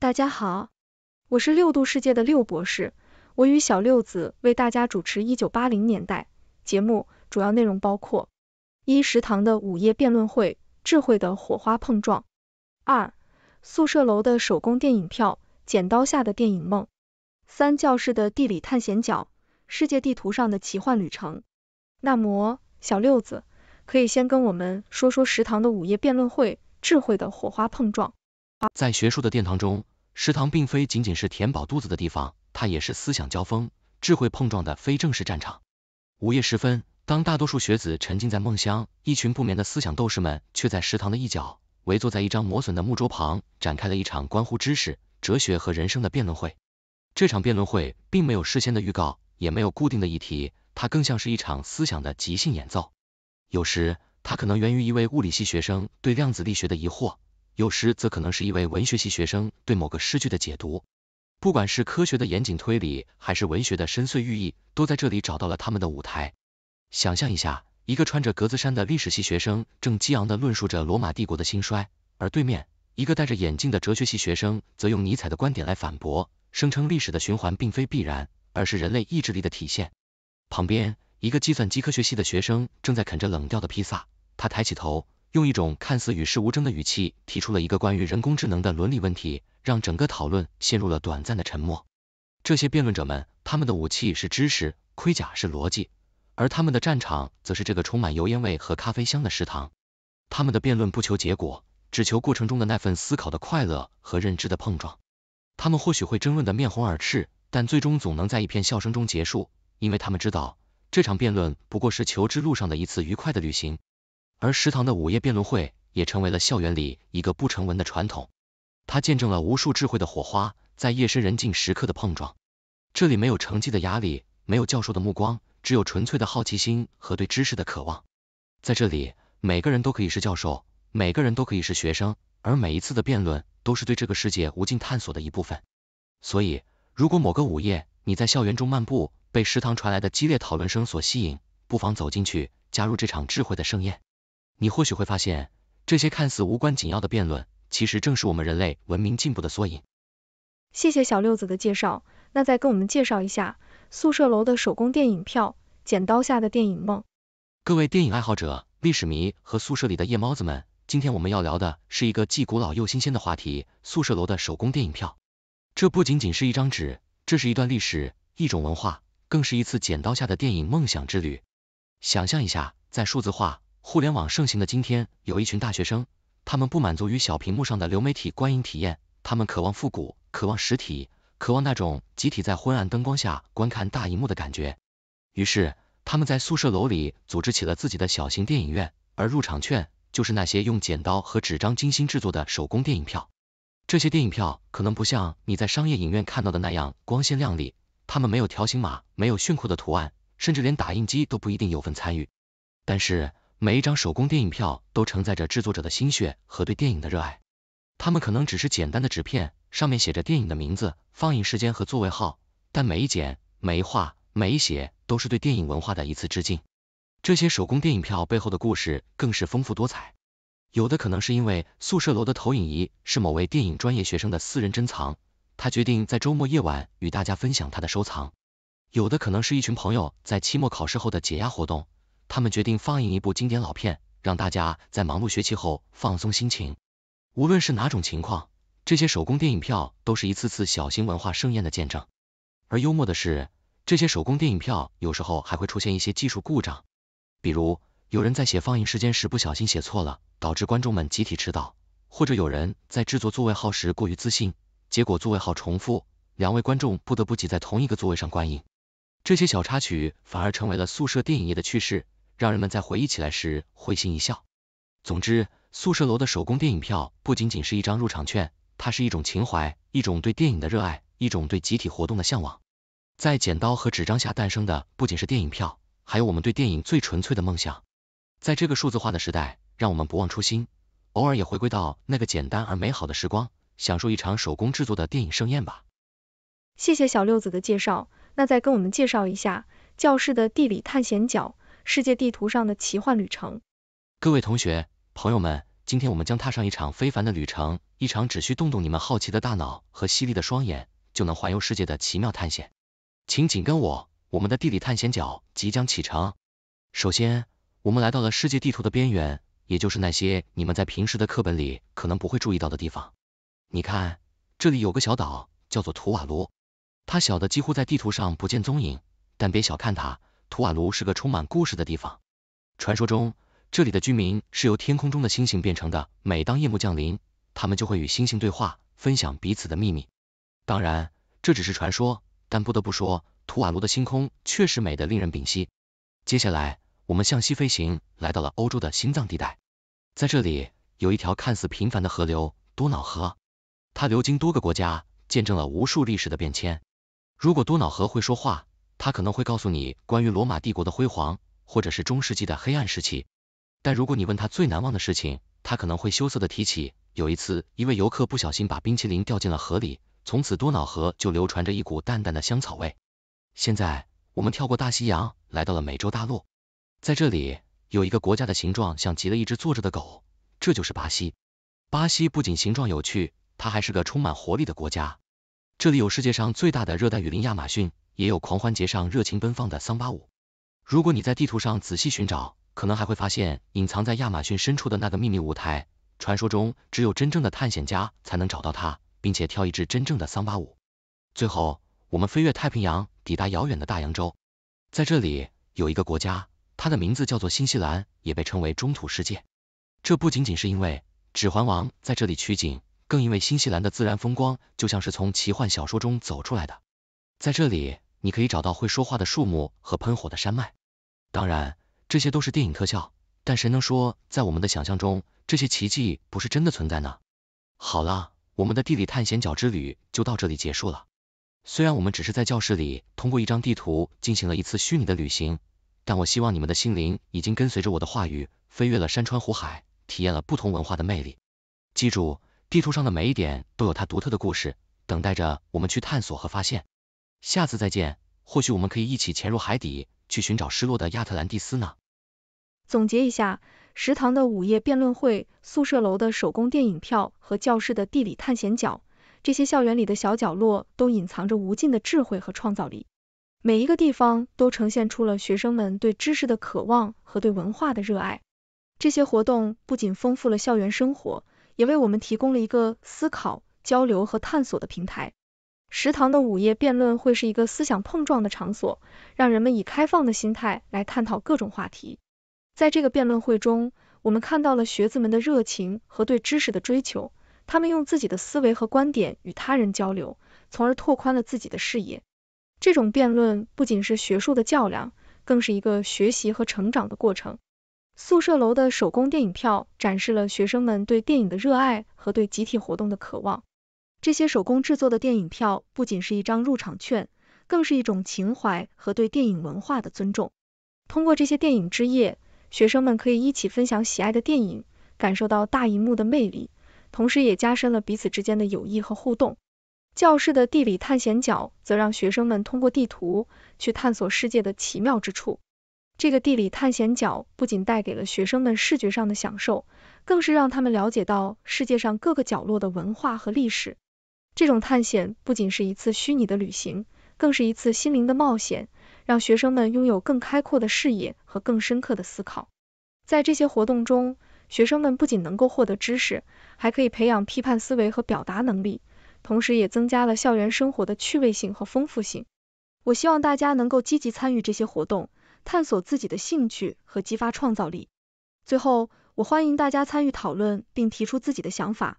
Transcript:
大家好，我是六度世界的六博士，我与小六子为大家主持一九八零年代节目，主要内容包括：一、食堂的午夜辩论会，智慧的火花碰撞；二、宿舍楼的手工电影票，剪刀下的电影梦；三、教室的地理探险角，世界地图上的奇幻旅程。那么，小六子可以先跟我们说说食堂的午夜辩论会，智慧的火花碰撞。在学术的殿堂中。食堂并非仅仅是填饱肚子的地方，它也是思想交锋、智慧碰撞的非正式战场。午夜时分，当大多数学子沉浸在梦乡，一群不眠的思想斗士们却在食堂的一角，围坐在一张磨损的木桌旁，展开了一场关乎知识、哲学和人生的辩论会。这场辩论会并没有事先的预告，也没有固定的议题，它更像是一场思想的即兴演奏。有时，它可能源于一位物理系学生对量子力学的疑惑。有时则可能是一位文学系学生对某个诗句的解读，不管是科学的严谨推理，还是文学的深邃寓意，都在这里找到了他们的舞台。想象一下，一个穿着格子衫的历史系学生正激昂的论述着罗马帝国的兴衰，而对面一个戴着眼镜的哲学系学生则用尼采的观点来反驳，声称历史的循环并非必然，而是人类意志力的体现。旁边一个计算机科学系的学生正在啃着冷掉的披萨，他抬起头。用一种看似与世无争的语气提出了一个关于人工智能的伦理问题，让整个讨论陷入了短暂的沉默。这些辩论者们，他们的武器是知识，盔甲是逻辑，而他们的战场则是这个充满油烟味和咖啡香的食堂。他们的辩论不求结果，只求过程中的那份思考的快乐和认知的碰撞。他们或许会争论得面红耳赤，但最终总能在一片笑声中结束，因为他们知道这场辩论不过是求知路上的一次愉快的旅行。而食堂的午夜辩论会也成为了校园里一个不成文的传统，它见证了无数智慧的火花在夜深人静时刻的碰撞。这里没有成绩的压力，没有教授的目光，只有纯粹的好奇心和对知识的渴望。在这里，每个人都可以是教授，每个人都可以是学生，而每一次的辩论都是对这个世界无尽探索的一部分。所以，如果某个午夜你在校园中漫步，被食堂传来的激烈讨论声所吸引，不妨走进去，加入这场智慧的盛宴。你或许会发现，这些看似无关紧要的辩论，其实正是我们人类文明进步的缩影。谢谢小六子的介绍，那再跟我们介绍一下宿舍楼的手工电影票，剪刀下的电影梦。各位电影爱好者、历史迷和宿舍里的夜猫子们，今天我们要聊的是一个既古老又新鲜的话题——宿舍楼的手工电影票。这不仅仅是一张纸，这是一段历史，一种文化，更是一次剪刀下的电影梦想之旅。想象一下，在数字化。互联网盛行的今天，有一群大学生，他们不满足于小屏幕上的流媒体观影体验，他们渴望复古，渴望实体，渴望那种集体在昏暗灯光下观看大荧幕的感觉。于是，他们在宿舍楼里组织起了自己的小型电影院，而入场券就是那些用剪刀和纸张精心制作的手工电影票。这些电影票可能不像你在商业影院看到的那样光鲜亮丽，它们没有条形码，没有炫酷的图案，甚至连打印机都不一定有份参与。但是，每一张手工电影票都承载着制作者的心血和对电影的热爱。它们可能只是简单的纸片，上面写着电影的名字、放映时间和座位号，但每一剪、每一画、每一写，都是对电影文化的一次致敬。这些手工电影票背后的故事更是丰富多彩。有的可能是因为宿舍楼的投影仪是某位电影专业学生的私人珍藏，他决定在周末夜晚与大家分享他的收藏；有的可能是一群朋友在期末考试后的解压活动。他们决定放映一部经典老片，让大家在忙碌学期后放松心情。无论是哪种情况，这些手工电影票都是一次次小型文化盛宴的见证。而幽默的是，这些手工电影票有时候还会出现一些技术故障，比如有人在写放映时间时不小心写错了，导致观众们集体迟到；或者有人在制作座位号时过于自信，结果座位号重复，两位观众不得不挤在同一个座位上观影。这些小插曲反而成为了宿舍电影业的趣事。让人们在回忆起来时会心一笑。总之，宿舍楼的手工电影票不仅仅是一张入场券，它是一种情怀，一种对电影的热爱，一种对集体活动的向往。在剪刀和纸张下诞生的不仅是电影票，还有我们对电影最纯粹的梦想。在这个数字化的时代，让我们不忘初心，偶尔也回归到那个简单而美好的时光，享受一场手工制作的电影盛宴吧。谢谢小六子的介绍，那再跟我们介绍一下教室的地理探险角。世界地图上的奇幻旅程。各位同学、朋友们，今天我们将踏上一场非凡的旅程，一场只需动动你们好奇的大脑和犀利的双眼，就能环游世界的奇妙探险。请紧跟我，我们的地理探险角即将启程。首先，我们来到了世界地图的边缘，也就是那些你们在平时的课本里可能不会注意到的地方。你看，这里有个小岛，叫做图瓦卢，它小的几乎在地图上不见踪影，但别小看它。图瓦卢是个充满故事的地方，传说中这里的居民是由天空中的星星变成的，每当夜幕降临，他们就会与星星对话，分享彼此的秘密。当然这只是传说，但不得不说，图瓦卢的星空确实美得令人屏息。接下来我们向西飞行，来到了欧洲的心脏地带，在这里有一条看似平凡的河流多瑙河，它流经多个国家，见证了无数历史的变迁。如果多瑙河会说话，他可能会告诉你关于罗马帝国的辉煌，或者是中世纪的黑暗时期。但如果你问他最难忘的事情，他可能会羞涩的提起，有一次一位游客不小心把冰淇淋掉进了河里，从此多瑙河就流传着一股淡淡的香草味。现在我们跳过大西洋，来到了美洲大陆，在这里有一个国家的形状像极了一只坐着的狗，这就是巴西。巴西不仅形状有趣，它还是个充满活力的国家。这里有世界上最大的热带雨林亚马逊。也有狂欢节上热情奔放的桑巴舞。如果你在地图上仔细寻找，可能还会发现隐藏在亚马逊深处的那个秘密舞台，传说中只有真正的探险家才能找到它，并且跳一支真正的桑巴舞。最后，我们飞越太平洋，抵达遥远的大洋洲，在这里有一个国家，它的名字叫做新西兰，也被称为中土世界。这不仅仅是因为《指环王》在这里取景，更因为新西兰的自然风光就像是从奇幻小说中走出来的。在这里，你可以找到会说话的树木和喷火的山脉，当然这些都是电影特效，但谁能说在我们的想象中，这些奇迹不是真的存在呢？好了，我们的地理探险角之旅就到这里结束了。虽然我们只是在教室里通过一张地图进行了一次虚拟的旅行，但我希望你们的心灵已经跟随着我的话语，飞越了山川湖海，体验了不同文化的魅力。记住，地图上的每一点都有它独特的故事，等待着我们去探索和发现。下次再见，或许我们可以一起潜入海底，去寻找失落的亚特兰蒂斯呢。总结一下，食堂的午夜辩论会，宿舍楼的手工电影票和教室的地理探险角，这些校园里的小角落都隐藏着无尽的智慧和创造力。每一个地方都呈现出了学生们对知识的渴望和对文化的热爱。这些活动不仅丰富了校园生活，也为我们提供了一个思考、交流和探索的平台。食堂的午夜辩论会是一个思想碰撞的场所，让人们以开放的心态来探讨各种话题。在这个辩论会中，我们看到了学子们的热情和对知识的追求，他们用自己的思维和观点与他人交流，从而拓宽了自己的视野。这种辩论不仅是学术的较量，更是一个学习和成长的过程。宿舍楼的手工电影票展示了学生们对电影的热爱和对集体活动的渴望。这些手工制作的电影票不仅是一张入场券，更是一种情怀和对电影文化的尊重。通过这些电影之夜，学生们可以一起分享喜爱的电影，感受到大荧幕的魅力，同时也加深了彼此之间的友谊和互动。教室的地理探险角则让学生们通过地图去探索世界的奇妙之处。这个地理探险角不仅带给了学生们视觉上的享受，更是让他们了解到世界上各个角落的文化和历史。这种探险不仅是一次虚拟的旅行，更是一次心灵的冒险，让学生们拥有更开阔的视野和更深刻的思考。在这些活动中，学生们不仅能够获得知识，还可以培养批判思维和表达能力，同时也增加了校园生活的趣味性和丰富性。我希望大家能够积极参与这些活动，探索自己的兴趣和激发创造力。最后，我欢迎大家参与讨论，并提出自己的想法。